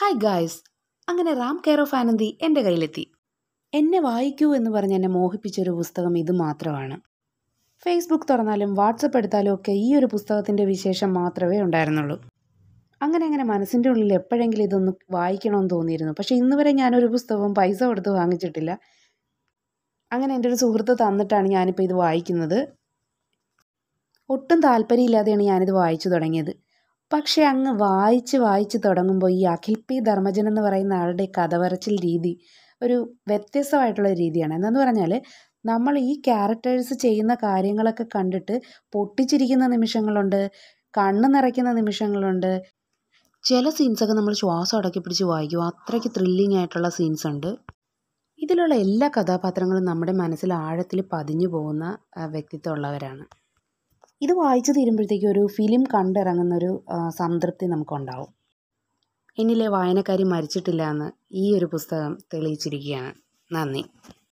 hi guys അങ്ങനെ Ram care of Anandi എൻ്റെ കയ്യിലെത്തി എന്നെ വായിക്കൂ എന്ന് പറഞ്ഞ് എന്നെ മോഹിപ്പിച്ചൊരു പുസ്തകം ഇത് മാത്രമാണ് ഫേസ്ബുക്ക് തുറന്നാലും വാട്സപ്പ് എടുത്താലും ഒക്കെ ഈ ഒരു പുസ്തകത്തിൻ്റെ വിശേഷം മാത്രമേ ഉണ്ടായിരുന്നുള്ളൂ അങ്ങനെ അങ്ങനെ മനസ്സിൻ്റെ ഉള്ളിൽ എപ്പോഴെങ്കിലും ഇതൊന്ന് വായിക്കണമെന്ന് തോന്നിയിരുന്നു പക്ഷേ ഇന്ന് വരെ ഞാനൊരു പുസ്തകവും പൈസ കൊടുത്ത് വാങ്ങിച്ചിട്ടില്ല അങ്ങനെ എൻ്റെ ഒരു സുഹൃത്ത് തന്നിട്ടാണ് ഞാനിപ്പോൾ ഇത് വായിക്കുന്നത് ഒട്ടും താല്പര്യമില്ലാതെയാണ് ഞാനിത് വായിച്ചു തുടങ്ങിയത് പക്ഷേ അങ്ങ് വായിച്ച് വായിച്ച് തുടങ്ങുമ്പോൾ ഈ അഖിൽ പി ധർമ്മജൻ എന്ന് പറയുന്ന ആളുടെ കഥ വരച്ചിൽ രീതി ഒരു വ്യത്യസ്തമായിട്ടുള്ള രീതിയാണ് എന്നു പറഞ്ഞാൽ നമ്മൾ ഈ ക്യാരക്ടേഴ്സ് ചെയ്യുന്ന കാര്യങ്ങളൊക്കെ കണ്ടിട്ട് പൊട്ടിച്ചിരിക്കുന്ന നിമിഷങ്ങളുണ്ട് കണ്ണ് നിറയ്ക്കുന്ന നിമിഷങ്ങളുണ്ട് ചില സീൻസൊക്കെ നമ്മൾ ശ്വാസം അടക്കി പിടിച്ച് വായിക്കും അത്രയ്ക്ക് ത്രില്ലിങ് ആയിട്ടുള്ള സീൻസ് ഉണ്ട് ഇതിലുള്ള എല്ലാ കഥാപാത്രങ്ങളും നമ്മുടെ മനസ്സിൽ ആഴത്തിൽ പതിഞ്ഞു പോകുന്ന വ്യക്തിത്വമുള്ളവരാണ് ഇത് വായിച്ചു തീരുമ്പോഴത്തേക്കും ഒരു ഫിലിം കണ്ടിറങ്ങുന്നൊരു സംതൃപ്തി നമുക്കുണ്ടാവും എന്നിലെ വായനക്കാരി മരിച്ചിട്ടില്ല എന്ന് ഈ ഒരു പുസ്തകം തെളിയിച്ചിരിക്കുകയാണ് നന്ദി